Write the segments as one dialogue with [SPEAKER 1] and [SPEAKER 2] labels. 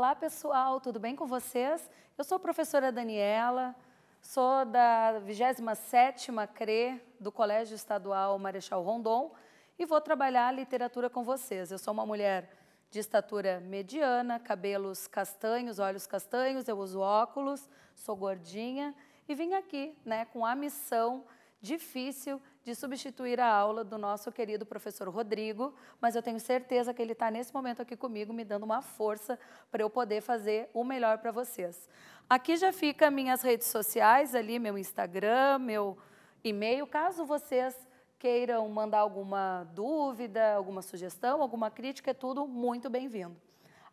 [SPEAKER 1] Olá, pessoal, tudo bem com vocês? Eu sou a professora Daniela, sou da 27ª CRE do Colégio Estadual Marechal Rondon e vou trabalhar literatura com vocês. Eu sou uma mulher de estatura mediana, cabelos castanhos, olhos castanhos, eu uso óculos, sou gordinha e vim aqui, né, com a missão difícil de substituir a aula do nosso querido professor Rodrigo, mas eu tenho certeza que ele está nesse momento aqui comigo, me dando uma força para eu poder fazer o melhor para vocês. Aqui já fica minhas redes sociais, ali meu Instagram, meu e-mail, caso vocês queiram mandar alguma dúvida, alguma sugestão, alguma crítica, é tudo muito bem-vindo.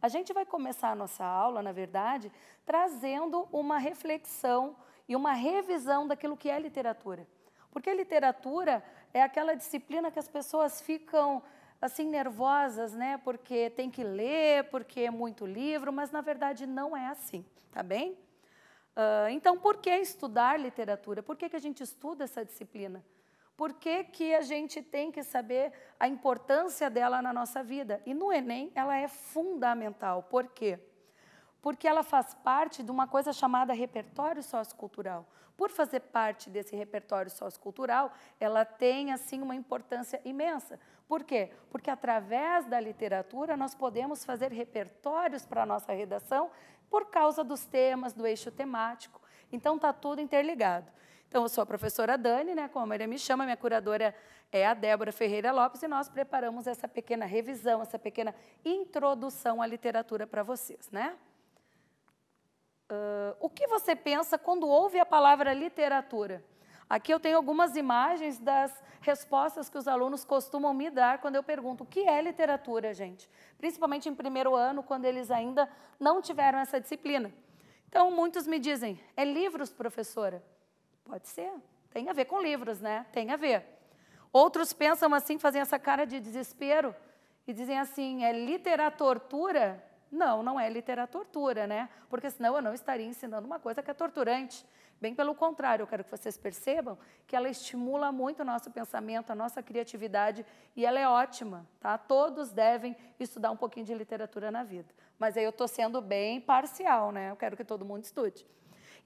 [SPEAKER 1] A gente vai começar a nossa aula, na verdade, trazendo uma reflexão e uma revisão daquilo que é literatura. Porque a literatura é aquela disciplina que as pessoas ficam assim nervosas, né? Porque tem que ler, porque é muito livro, mas na verdade não é assim, tá bem? Uh, então, por que estudar literatura? Por que, que a gente estuda essa disciplina? Por que, que a gente tem que saber a importância dela na nossa vida? E no Enem ela é fundamental. Por quê? porque ela faz parte de uma coisa chamada repertório sociocultural. Por fazer parte desse repertório sociocultural, ela tem assim uma importância imensa. Por quê? Porque através da literatura nós podemos fazer repertórios para a nossa redação por causa dos temas, do eixo temático. Então está tudo interligado. Então, eu sou a professora Dani, né, como a Maria me chama, minha curadora é a Débora Ferreira Lopes, e nós preparamos essa pequena revisão, essa pequena introdução à literatura para vocês, né? Uh, o que você pensa quando ouve a palavra literatura? Aqui eu tenho algumas imagens das respostas que os alunos costumam me dar quando eu pergunto o que é literatura, gente. Principalmente em primeiro ano, quando eles ainda não tiveram essa disciplina. Então, muitos me dizem: é livros, professora? Pode ser, tem a ver com livros, né? Tem a ver. Outros pensam assim, fazem essa cara de desespero e dizem assim: é literatura? Não, não é literatura tortura, né? Porque senão eu não estaria ensinando uma coisa que é torturante. Bem pelo contrário, eu quero que vocês percebam que ela estimula muito o nosso pensamento, a nossa criatividade e ela é ótima, tá? Todos devem estudar um pouquinho de literatura na vida. Mas aí eu estou sendo bem parcial, né? Eu quero que todo mundo estude.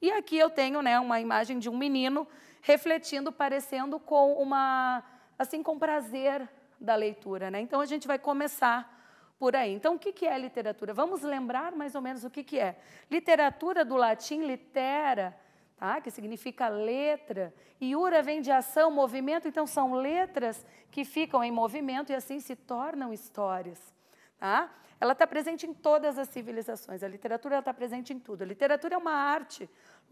[SPEAKER 1] E aqui eu tenho, né, uma imagem de um menino refletindo, parecendo com uma assim com prazer da leitura, né? Então a gente vai começar por aí. Então, o que é literatura? Vamos lembrar mais ou menos o que é. Literatura do latim litera, tá? que significa letra, e ura vem de ação, movimento, então são letras que ficam em movimento e assim se tornam histórias. Tá? Ela está presente em todas as civilizações, a literatura está presente em tudo. A literatura é uma arte.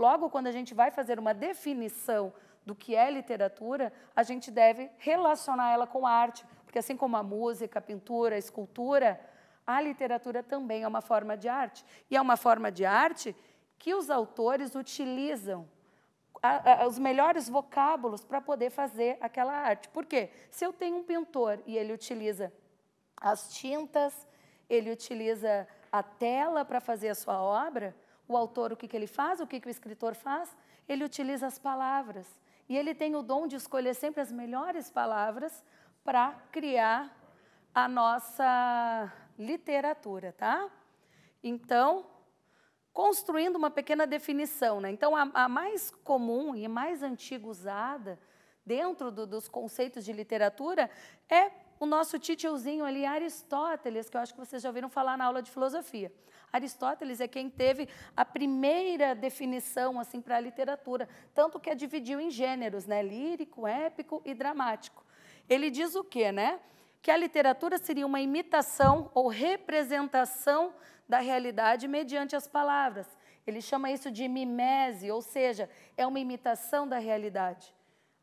[SPEAKER 1] Logo, quando a gente vai fazer uma definição do que é literatura, a gente deve relacionar ela com a arte, porque assim como a música, a pintura, a escultura, a literatura também é uma forma de arte. E é uma forma de arte que os autores utilizam a, a, os melhores vocábulos para poder fazer aquela arte. Por quê? Se eu tenho um pintor e ele utiliza as tintas, ele utiliza a tela para fazer a sua obra, o autor, o que, que ele faz, o que, que o escritor faz? Ele utiliza as palavras. E ele tem o dom de escolher sempre as melhores palavras para criar a nossa literatura, tá? Então, construindo uma pequena definição, né? Então, a, a mais comum e mais antiga usada dentro do, dos conceitos de literatura é o nosso titiozinho ali, Aristóteles, que eu acho que vocês já ouviram falar na aula de filosofia. Aristóteles é quem teve a primeira definição assim para a literatura, tanto que a dividiu em gêneros, né? lírico, épico e dramático. Ele diz o quê, né? Que a literatura seria uma imitação ou representação da realidade mediante as palavras. Ele chama isso de mimese, ou seja, é uma imitação da realidade.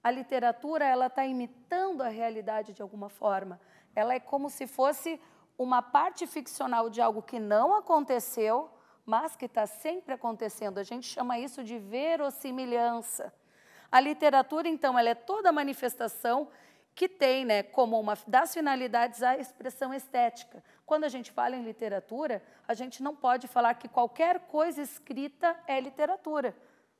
[SPEAKER 1] A literatura ela está imitando a realidade de alguma forma. Ela é como se fosse uma parte ficcional de algo que não aconteceu, mas que está sempre acontecendo. A gente chama isso de verossimilhança. A literatura, então, ela é toda manifestação que tem né, como uma das finalidades a expressão estética. Quando a gente fala em literatura, a gente não pode falar que qualquer coisa escrita é literatura.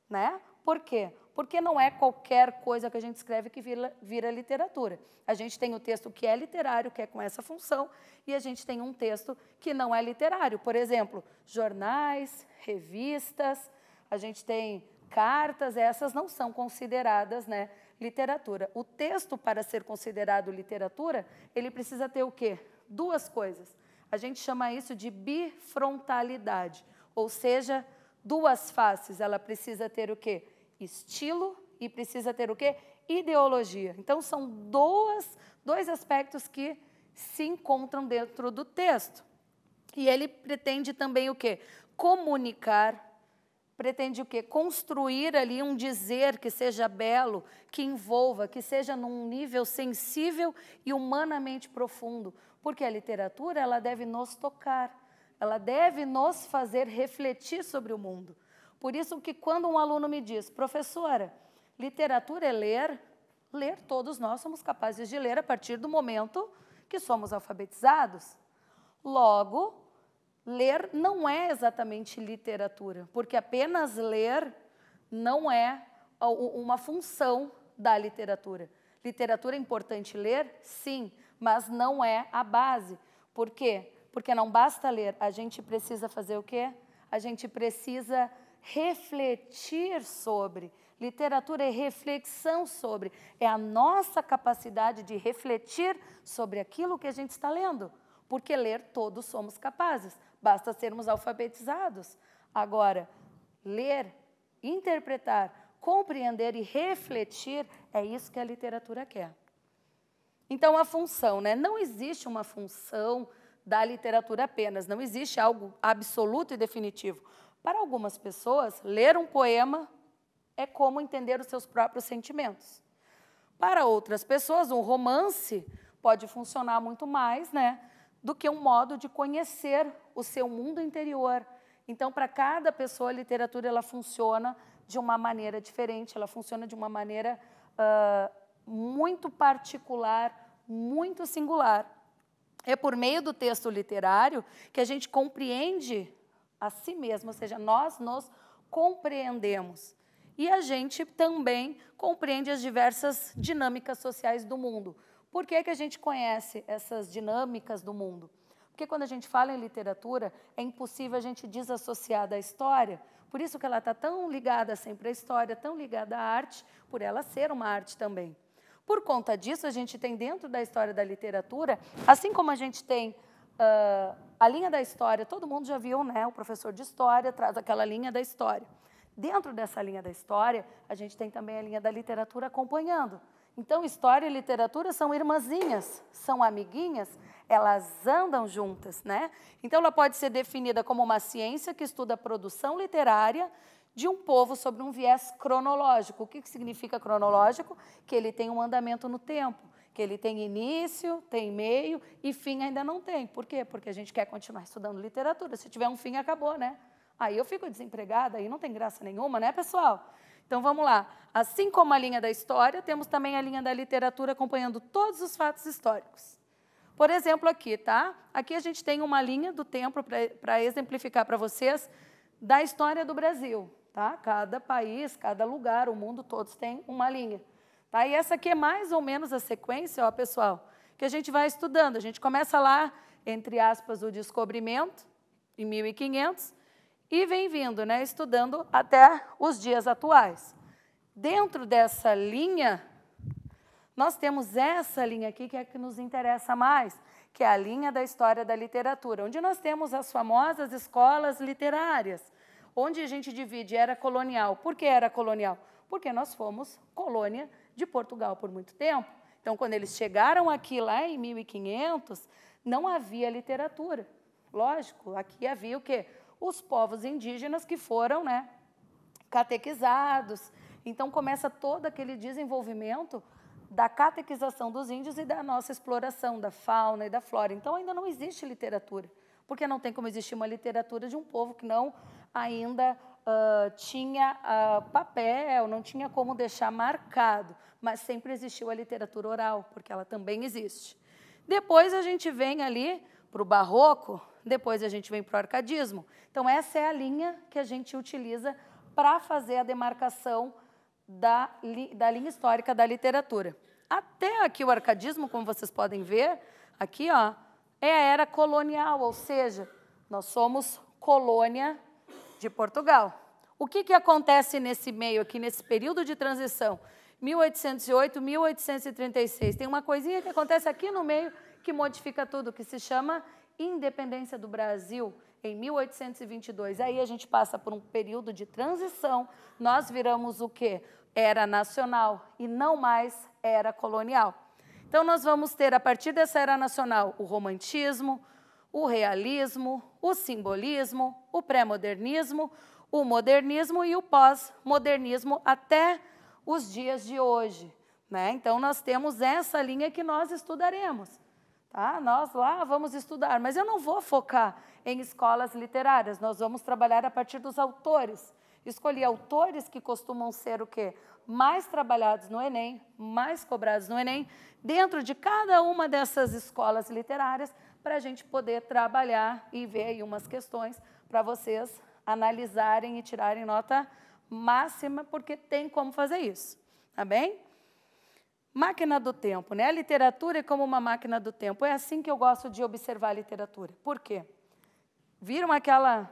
[SPEAKER 1] Né? Por quê? Porque não é qualquer coisa que a gente escreve que vira, vira literatura. A gente tem o texto que é literário, que é com essa função, e a gente tem um texto que não é literário. Por exemplo, jornais, revistas, a gente tem cartas, essas não são consideradas né, literatura. O texto, para ser considerado literatura, ele precisa ter o quê? Duas coisas. A gente chama isso de bifrontalidade, ou seja, duas faces. Ela precisa ter o quê? Estilo e precisa ter o quê? Ideologia. Então, são duas, dois aspectos que se encontram dentro do texto. E ele pretende também o quê? Comunicar pretende o quê? Construir ali um dizer que seja belo, que envolva, que seja num nível sensível e humanamente profundo, porque a literatura ela deve nos tocar, ela deve nos fazer refletir sobre o mundo. Por isso que quando um aluno me diz, professora, literatura é ler, ler todos nós somos capazes de ler a partir do momento que somos alfabetizados. Logo, ler não é exatamente literatura, porque apenas ler não é uma função da literatura. Literatura é importante ler? Sim, mas não é a base. Por quê? Porque não basta ler, a gente precisa fazer o quê? A gente precisa refletir sobre. Literatura é reflexão sobre, é a nossa capacidade de refletir sobre aquilo que a gente está lendo porque ler todos somos capazes, basta sermos alfabetizados. Agora, ler, interpretar, compreender e refletir é isso que a literatura quer. Então, a função, né? Não existe uma função da literatura apenas, não existe algo absoluto e definitivo. Para algumas pessoas, ler um poema é como entender os seus próprios sentimentos. Para outras pessoas, um romance pode funcionar muito mais, né? do que um modo de conhecer o seu mundo interior. Então, para cada pessoa, a literatura ela funciona de uma maneira diferente, ela funciona de uma maneira uh, muito particular, muito singular. É por meio do texto literário que a gente compreende a si mesmo, ou seja, nós nos compreendemos. E a gente também compreende as diversas dinâmicas sociais do mundo. Por que, que a gente conhece essas dinâmicas do mundo? Porque quando a gente fala em literatura, é impossível a gente desassociar da história. Por isso que ela está tão ligada sempre à história, tão ligada à arte, por ela ser uma arte também. Por conta disso, a gente tem dentro da história da literatura, assim como a gente tem uh, a linha da história, todo mundo já viu, né? O professor de história traz aquela linha da história. Dentro dessa linha da história, a gente tem também a linha da literatura acompanhando. Então, história e literatura são irmãzinhas, são amiguinhas, elas andam juntas, né? Então, ela pode ser definida como uma ciência que estuda a produção literária de um povo sobre um viés cronológico. O que significa cronológico? Que ele tem um andamento no tempo, que ele tem início, tem meio e fim ainda não tem. Por quê? Porque a gente quer continuar estudando literatura. Se tiver um fim, acabou, né? Aí eu fico desempregada, aí não tem graça nenhuma, né, pessoal? Então vamos lá. Assim como a linha da história, temos também a linha da literatura acompanhando todos os fatos históricos. Por exemplo, aqui, tá? Aqui a gente tem uma linha do tempo para exemplificar para vocês da história do Brasil, tá? Cada país, cada lugar, o mundo, todos têm uma linha, tá? E essa aqui é mais ou menos a sequência, ó, pessoal, que a gente vai estudando. A gente começa lá entre aspas o descobrimento em 1500 e vem vindo, né, estudando até os dias atuais. Dentro dessa linha, nós temos essa linha aqui que é a que nos interessa mais, que é a linha da história da literatura, onde nós temos as famosas escolas literárias, onde a gente divide era colonial. Por que era colonial? Porque nós fomos colônia de Portugal por muito tempo. Então, quando eles chegaram aqui lá em 1500, não havia literatura. Lógico, aqui havia o quê? os povos indígenas que foram né, catequizados. Então começa todo aquele desenvolvimento da catequização dos índios e da nossa exploração da fauna e da flora. Então ainda não existe literatura, porque não tem como existir uma literatura de um povo que não ainda uh, tinha uh, papel, não tinha como deixar marcado, mas sempre existiu a literatura oral, porque ela também existe. Depois a gente vem ali para o barroco, depois a gente vem para o arcadismo. Então, essa é a linha que a gente utiliza para fazer a demarcação da, li, da linha histórica da literatura. Até aqui o arcadismo, como vocês podem ver, aqui ó, é a era colonial, ou seja, nós somos colônia de Portugal. O que, que acontece nesse meio aqui, nesse período de transição? 1808, 1836. Tem uma coisinha que acontece aqui no meio que modifica tudo, que se chama independência do Brasil em 1822, aí a gente passa por um período de transição, nós viramos o quê? Era nacional e não mais era colonial. Então, nós vamos ter, a partir dessa era nacional, o romantismo, o realismo, o simbolismo, o pré-modernismo, o modernismo e o pós-modernismo até os dias de hoje. Né? Então, nós temos essa linha que nós estudaremos. Tá? Nós lá vamos estudar, mas eu não vou focar em escolas literárias, nós vamos trabalhar a partir dos autores. Escolhi autores que costumam ser o quê? Mais trabalhados no Enem, mais cobrados no Enem, dentro de cada uma dessas escolas literárias, para a gente poder trabalhar e ver aí umas questões para vocês analisarem e tirarem nota máxima, porque tem como fazer isso, tá bem? Máquina do tempo, né? A literatura é como uma máquina do tempo. É assim que eu gosto de observar a literatura. Por quê? Viram aquela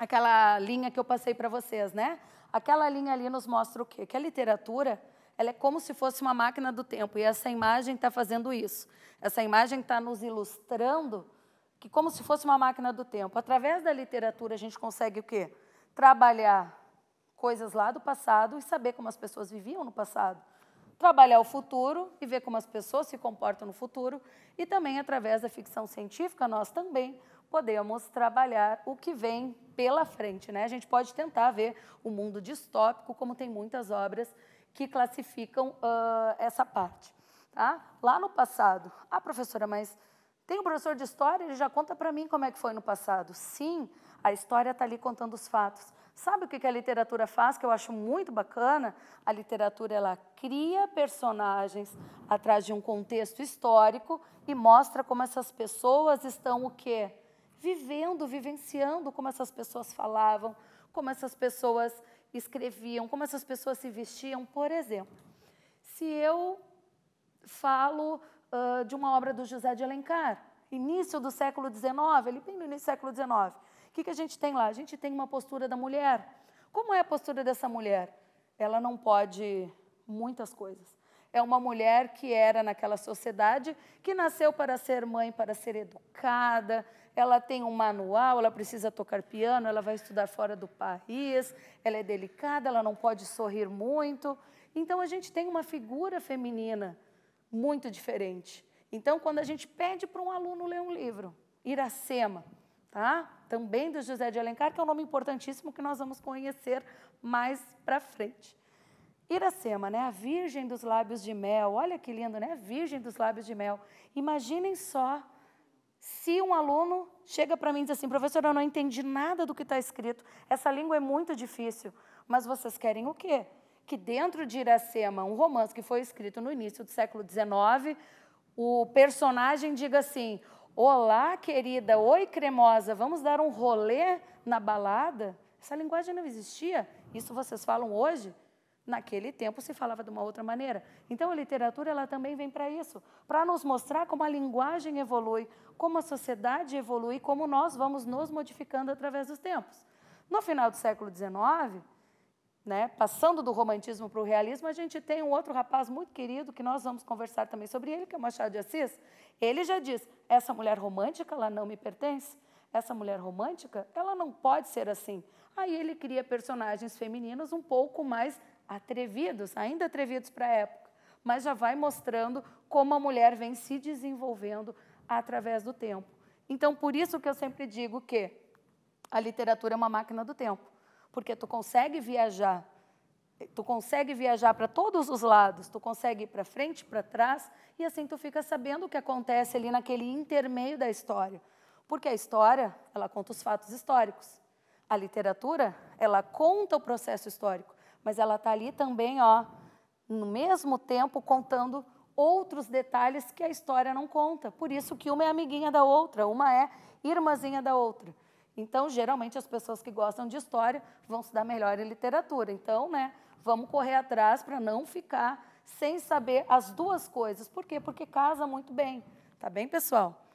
[SPEAKER 1] aquela linha que eu passei para vocês, né? Aquela linha ali nos mostra o quê? Que a literatura ela é como se fosse uma máquina do tempo. E essa imagem está fazendo isso. Essa imagem está nos ilustrando que como se fosse uma máquina do tempo. Através da literatura a gente consegue o quê? Trabalhar coisas lá do passado e saber como as pessoas viviam no passado trabalhar o futuro e ver como as pessoas se comportam no futuro e também através da ficção científica nós também podemos trabalhar o que vem pela frente, né? A gente pode tentar ver o mundo distópico, como tem muitas obras que classificam uh, essa parte, tá? Lá no passado, ah, professora, mas tem um professor de história, ele já conta para mim como é que foi no passado. Sim, a história está ali contando os fatos, Sabe o que a literatura faz, que eu acho muito bacana? A literatura ela cria personagens atrás de um contexto histórico e mostra como essas pessoas estão o quê? Vivendo, vivenciando como essas pessoas falavam, como essas pessoas escreviam, como essas pessoas se vestiam, por exemplo. Se eu falo uh, de uma obra do José de Alencar, início do século XIX, ele bem no início do século XIX, que, que a gente tem lá? A gente tem uma postura da mulher. Como é a postura dessa mulher? Ela não pode muitas coisas. É uma mulher que era naquela sociedade, que nasceu para ser mãe, para ser educada, ela tem um manual, ela precisa tocar piano, ela vai estudar fora do país, ela é delicada, ela não pode sorrir muito. Então a gente tem uma figura feminina muito diferente. Então, quando a gente pede para um aluno ler um livro, Iracema, tá? Também do José de Alencar, que é um nome importantíssimo que nós vamos conhecer mais para frente. Iracema, né? A Virgem dos Lábios de Mel. Olha que lindo, né? A Virgem dos Lábios de Mel. Imaginem só se um aluno chega para mim e diz assim: professor, eu não entendi nada do que está escrito, essa língua é muito difícil, mas vocês querem o quê? Que dentro de Iracema, um romance que foi escrito no início do século XIX, o personagem diga assim: Olá, querida. Oi, cremosa. Vamos dar um rolê na balada? Essa linguagem não existia. Isso vocês falam hoje? Naquele tempo se falava de uma outra maneira. Então a literatura ela também vem para isso, para nos mostrar como a linguagem evolui, como a sociedade evolui, como nós vamos nos modificando através dos tempos. No final do século XIX, né, passando do romantismo para o realismo, a gente tem um outro rapaz muito querido, que nós vamos conversar também sobre ele, que é o Machado de Assis. Ele já diz: essa mulher romântica, ela não me pertence. Essa mulher romântica, ela não pode ser assim. Aí ele cria personagens femininos um pouco mais atrevidos, ainda atrevidos para a época, mas já vai mostrando como a mulher vem se desenvolvendo através do tempo. Então, por isso que eu sempre digo que a literatura é uma máquina do tempo porque tu consegue viajar. Tu consegue viajar para todos os lados, tu consegue ir para frente, para trás, e assim tu fica sabendo o que acontece ali naquele intermeio da história. Porque a história, ela conta os fatos históricos. A literatura, ela conta o processo histórico, mas ela está ali também, ó, no mesmo tempo, contando outros detalhes que a história não conta. Por isso que uma é amiguinha da outra, uma é irmãzinha da outra. Então, geralmente, as pessoas que gostam de história vão se dar melhor em literatura. Então, né, vamos correr atrás para não ficar sem saber as duas coisas. Por quê? Porque casa muito bem. Tá bem, pessoal?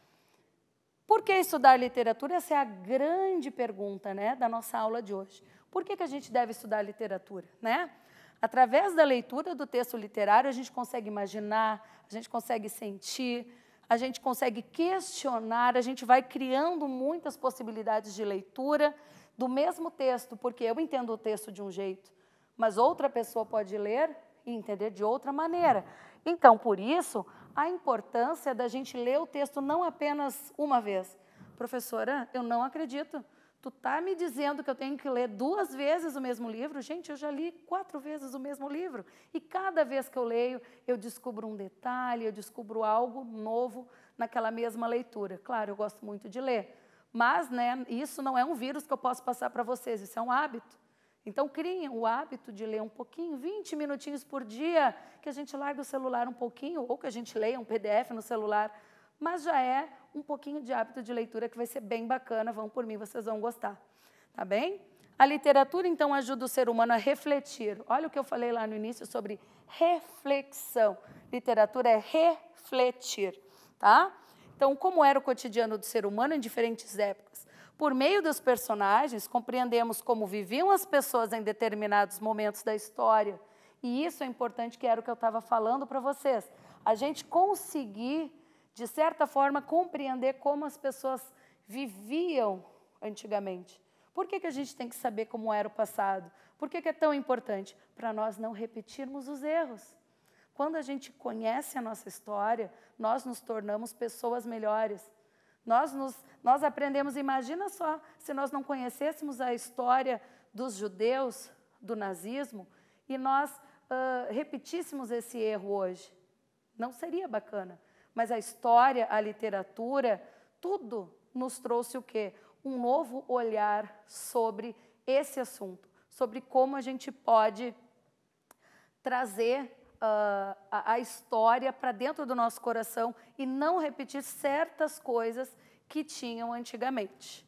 [SPEAKER 1] Por que estudar literatura? Essa é a grande pergunta né, da nossa aula de hoje. Por que, que a gente deve estudar literatura? Né? Através da leitura do texto literário, a gente consegue imaginar, a gente consegue sentir, a gente consegue questionar, a gente vai criando muitas possibilidades de leitura do mesmo texto, porque eu entendo o texto de um jeito, mas outra pessoa pode ler e entender de outra maneira. Então, por isso, a importância da gente ler o texto não apenas uma vez. Professora, eu não acredito. Tu tá me dizendo que eu tenho que ler duas vezes o mesmo livro? Gente, eu já li quatro vezes o mesmo livro. E cada vez que eu leio, eu descubro um detalhe, eu descubro algo novo naquela mesma leitura. Claro, eu gosto muito de ler, mas né, isso não é um vírus que eu posso passar para vocês, isso é um hábito. Então, criem o hábito de ler um pouquinho, 20 minutinhos por dia, que a gente larga o celular um pouquinho, ou que a gente leia um PDF no celular, mas já é um pouquinho de hábito de leitura que vai ser bem bacana. Vão por mim, vocês vão gostar. Tá bem? A literatura, então, ajuda o ser humano a refletir. Olha o que eu falei lá no início sobre reflexão. Literatura é refletir, tá? Então, como era o cotidiano do ser humano em diferentes épocas? Por meio dos personagens, compreendemos como viviam as pessoas em determinados momentos da história. E isso é importante, que era o que eu estava falando para vocês. A gente conseguir de certa forma, compreender como as pessoas viviam antigamente. Por que, que a gente tem que saber como era o passado? Por que, que é tão importante? Para nós não repetirmos os erros. Quando a gente conhece a nossa história, nós nos tornamos pessoas melhores. Nós, nos, nós aprendemos, imagina só, se nós não conhecêssemos a história dos judeus, do nazismo, e nós uh, repetíssemos esse erro hoje. Não seria bacana. Mas a história, a literatura, tudo nos trouxe o quê? Um novo olhar sobre esse assunto, sobre como a gente pode trazer uh, a, a história para dentro do nosso coração e não repetir certas coisas que tinham antigamente.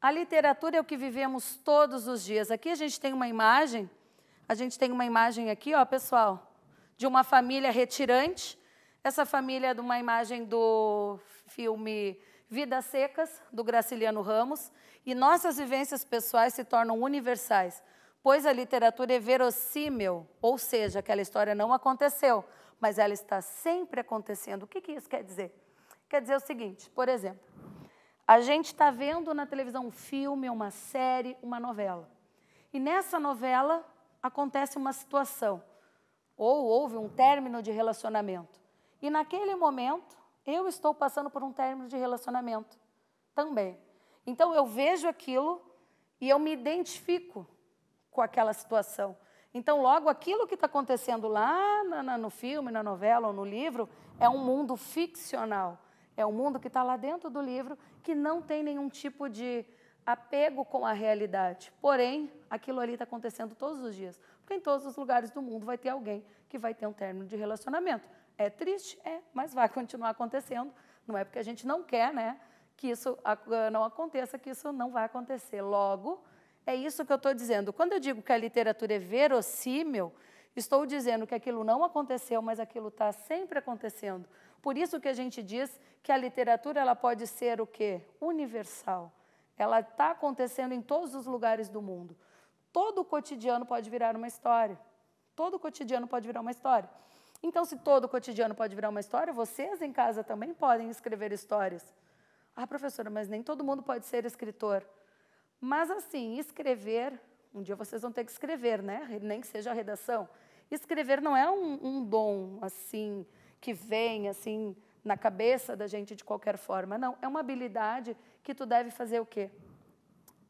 [SPEAKER 1] A literatura é o que vivemos todos os dias. Aqui a gente tem uma imagem, a gente tem uma imagem aqui, ó, pessoal, de uma família retirante essa família é de uma imagem do filme Vidas Secas, do Graciliano Ramos, e nossas vivências pessoais se tornam universais, pois a literatura é verossímil, ou seja, aquela história não aconteceu, mas ela está sempre acontecendo. O que, que isso quer dizer? Quer dizer o seguinte, por exemplo, a gente está vendo na televisão um filme, uma série, uma novela. E nessa novela acontece uma situação, ou houve um término de relacionamento. E naquele momento, eu estou passando por um término de relacionamento também. Então eu vejo aquilo e eu me identifico com aquela situação. Então, logo aquilo que está acontecendo lá na, na, no filme, na novela ou no livro, é um mundo ficcional. É um mundo que está lá dentro do livro que não tem nenhum tipo de apego com a realidade. Porém, aquilo ali está acontecendo todos os dias. Porque em todos os lugares do mundo vai ter alguém que vai ter um término de relacionamento. É triste? É, mas vai continuar acontecendo. Não é porque a gente não quer né, que isso eh, não aconteça, que isso não vai acontecer. Logo, é isso que eu estou dizendo. Quando eu digo que a literatura é verossímil, estou dizendo que aquilo não aconteceu, mas aquilo está sempre acontecendo. Por isso que a gente diz que a literatura ela pode ser o quê? Universal. Ela está acontecendo em todos os lugares do mundo. Todo cotidiano pode virar uma história. Todo cotidiano pode virar uma história. Então, se todo o cotidiano pode virar uma história, vocês em casa também podem escrever histórias. Ah, professora, mas nem todo mundo pode ser escritor. Mas, assim, escrever, um dia vocês vão ter que escrever, né? Nem que seja a redação. Escrever não é um, um dom, assim, que vem, assim, na cabeça da gente de qualquer forma. Não, é uma habilidade que tu deve fazer o quê?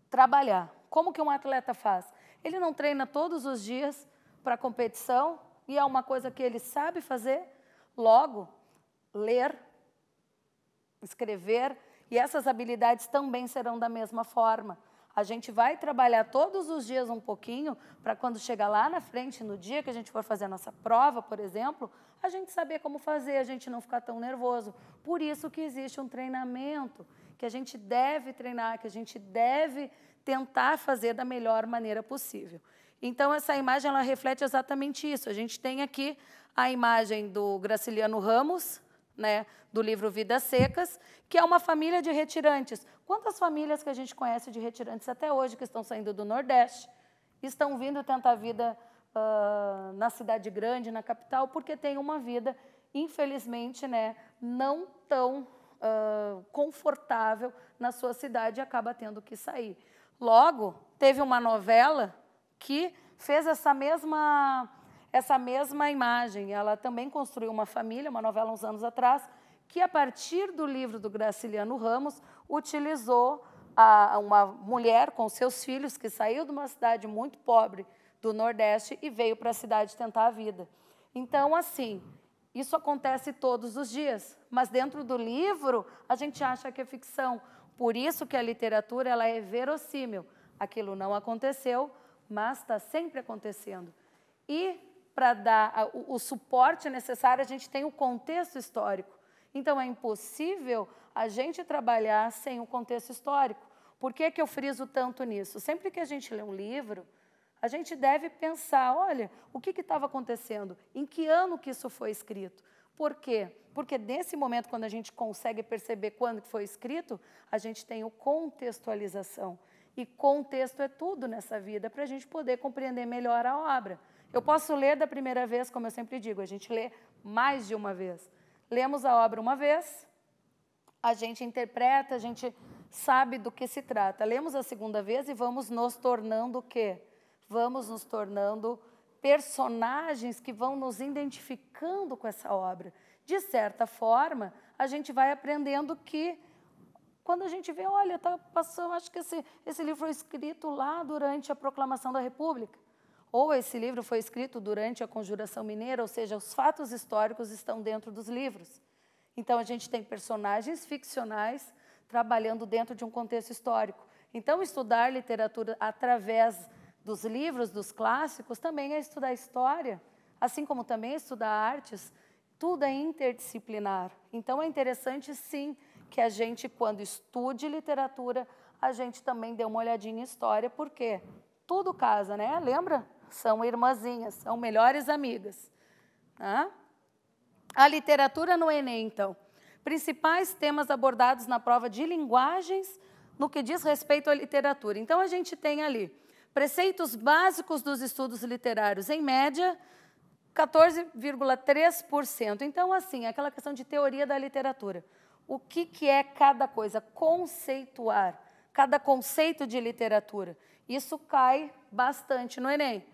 [SPEAKER 1] Trabalhar. Como que um atleta faz? Ele não treina todos os dias para competição, e é uma coisa que ele sabe fazer, logo, ler, escrever, e essas habilidades também serão da mesma forma. A gente vai trabalhar todos os dias um pouquinho para quando chegar lá na frente, no dia que a gente for fazer a nossa prova, por exemplo, a gente saber como fazer, a gente não ficar tão nervoso. Por isso que existe um treinamento que a gente deve treinar, que a gente deve tentar fazer da melhor maneira possível. Então, essa imagem ela reflete exatamente isso. A gente tem aqui a imagem do Graciliano Ramos, né, do livro Vidas Secas, que é uma família de retirantes. Quantas famílias que a gente conhece de retirantes até hoje que estão saindo do Nordeste, estão vindo tentar vida uh, na cidade grande, na capital, porque tem uma vida, infelizmente, né, não tão uh, confortável na sua cidade e acaba tendo que sair. Logo, teve uma novela que fez essa mesma essa mesma imagem. Ela também construiu uma família, uma novela uns anos atrás, que a partir do livro do Graciliano Ramos utilizou a, uma mulher com seus filhos que saiu de uma cidade muito pobre do Nordeste e veio para a cidade tentar a vida. Então, assim, isso acontece todos os dias, mas dentro do livro a gente acha que é ficção. Por isso que a literatura ela é verossímil. Aquilo não aconteceu, mas está sempre acontecendo. E para dar o, o suporte necessário, a gente tem o contexto histórico. Então, é impossível a gente trabalhar sem o contexto histórico. Por que, que eu friso tanto nisso? Sempre que a gente lê um livro, a gente deve pensar, olha, o que estava acontecendo? Em que ano que isso foi escrito? Por quê? Porque nesse momento, quando a gente consegue perceber quando foi escrito, a gente tem o contextualização. E contexto é tudo nessa vida para a gente poder compreender melhor a obra. Eu posso ler da primeira vez, como eu sempre digo, a gente lê mais de uma vez. Lemos a obra uma vez, a gente interpreta, a gente sabe do que se trata. Lemos a segunda vez e vamos nos tornando o quê? Vamos nos tornando personagens que vão nos identificando com essa obra. De certa forma, a gente vai aprendendo que quando a gente vê, olha, tá, passou, acho que esse, esse livro foi escrito lá durante a proclamação da República. Ou esse livro foi escrito durante a Conjuração Mineira, ou seja, os fatos históricos estão dentro dos livros. Então, a gente tem personagens ficcionais trabalhando dentro de um contexto histórico. Então, estudar literatura através dos livros, dos clássicos, também é estudar história, assim como também estudar artes, tudo é interdisciplinar. Então, é interessante, sim, que a gente, quando estude literatura, a gente também dê uma olhadinha em história, porque tudo casa, né? Lembra? São irmãzinhas, são melhores amigas. Né? A literatura no Enem, então. Principais temas abordados na prova de linguagens no que diz respeito à literatura. Então, a gente tem ali preceitos básicos dos estudos literários, em média, 14,3%. Então, assim, aquela questão de teoria da literatura o que, que é cada coisa, conceituar, cada conceito de literatura. Isso cai bastante no Enem.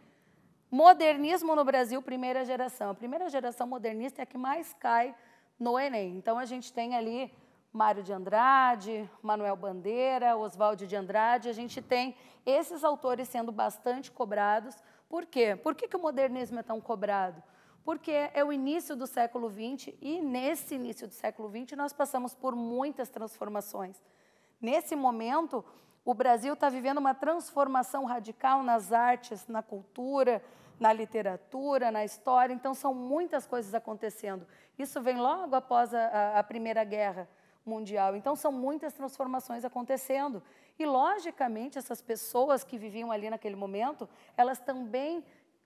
[SPEAKER 1] Modernismo no Brasil, primeira geração. A primeira geração modernista é a que mais cai no Enem. Então, a gente tem ali Mário de Andrade, Manuel Bandeira, Oswaldo de Andrade, a gente tem esses autores sendo bastante cobrados. Por quê? Por que, que o modernismo é tão cobrado? porque é o início do século XX e nesse início do século XX nós passamos por muitas transformações. Nesse momento, o Brasil está vivendo uma transformação radical nas artes, na cultura, na literatura, na história, então são muitas coisas acontecendo. Isso vem logo após a, a Primeira Guerra Mundial, então são muitas transformações acontecendo. E, logicamente, essas pessoas que viviam ali naquele momento, elas também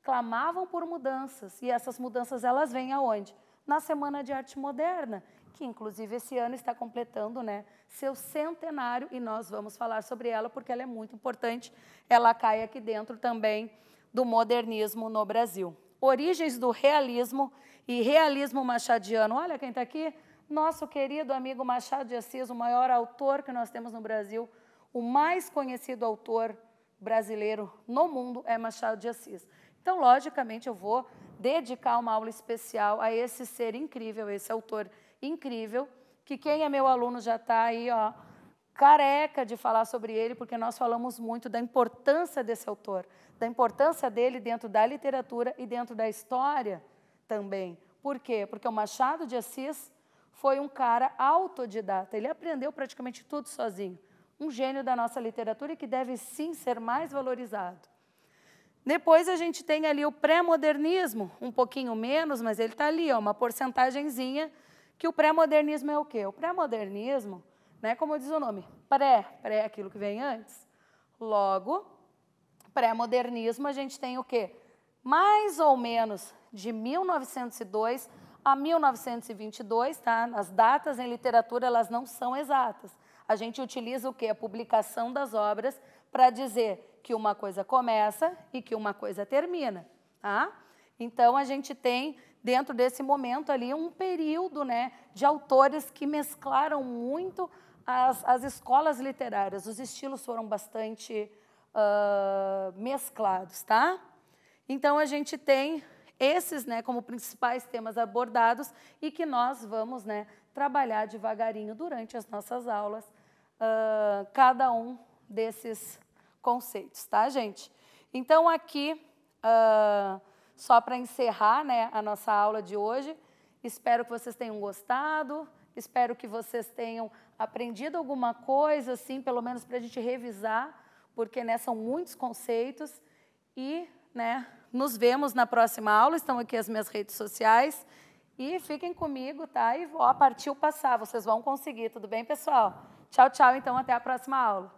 [SPEAKER 1] clamavam por mudanças. E essas mudanças elas vêm aonde? Na Semana de Arte Moderna, que inclusive esse ano está completando né, seu centenário e nós vamos falar sobre ela porque ela é muito importante. Ela cai aqui dentro também do modernismo no Brasil. Origens do realismo e realismo machadiano. Olha quem está aqui, nosso querido amigo Machado de Assis, o maior autor que nós temos no Brasil, o mais conhecido autor brasileiro no mundo é Machado de Assis. Então, logicamente, eu vou dedicar uma aula especial a esse ser incrível, esse autor incrível, que quem é meu aluno já está aí, ó, careca de falar sobre ele, porque nós falamos muito da importância desse autor, da importância dele dentro da literatura e dentro da história também. Por quê? Porque o Machado de Assis foi um cara autodidata, ele aprendeu praticamente tudo sozinho. Um gênio da nossa literatura e que deve sim ser mais valorizado. Depois a gente tem ali o pré-modernismo, um pouquinho menos, mas ele está ali, ó, uma porcentagemzinha, que o pré-modernismo é o quê? O pré-modernismo, né, como diz o nome, pré, pré é aquilo que vem antes. Logo, pré-modernismo a gente tem o quê? Mais ou menos de 1902 a 1922, tá? As datas em literatura elas não são exatas. A gente utiliza o quê? A publicação das obras para dizer que uma coisa começa e que uma coisa termina, tá? Então a gente tem dentro desse momento ali um período, né, de autores que mesclaram muito as, as escolas literárias, os estilos foram bastante uh, mesclados, tá? Então a gente tem esses, né, como principais temas abordados e que nós vamos, né, trabalhar devagarinho durante as nossas aulas, uh, cada um desses conceitos, tá, gente? Então, aqui, uh, só para encerrar né, a nossa aula de hoje, espero que vocês tenham gostado, espero que vocês tenham aprendido alguma coisa, assim, pelo menos para a gente revisar, porque né, são muitos conceitos. E né, nos vemos na próxima aula, estão aqui as minhas redes sociais. E fiquem comigo, tá? E partir partiu passar, vocês vão conseguir, tudo bem, pessoal? Tchau, tchau, então, até a próxima aula.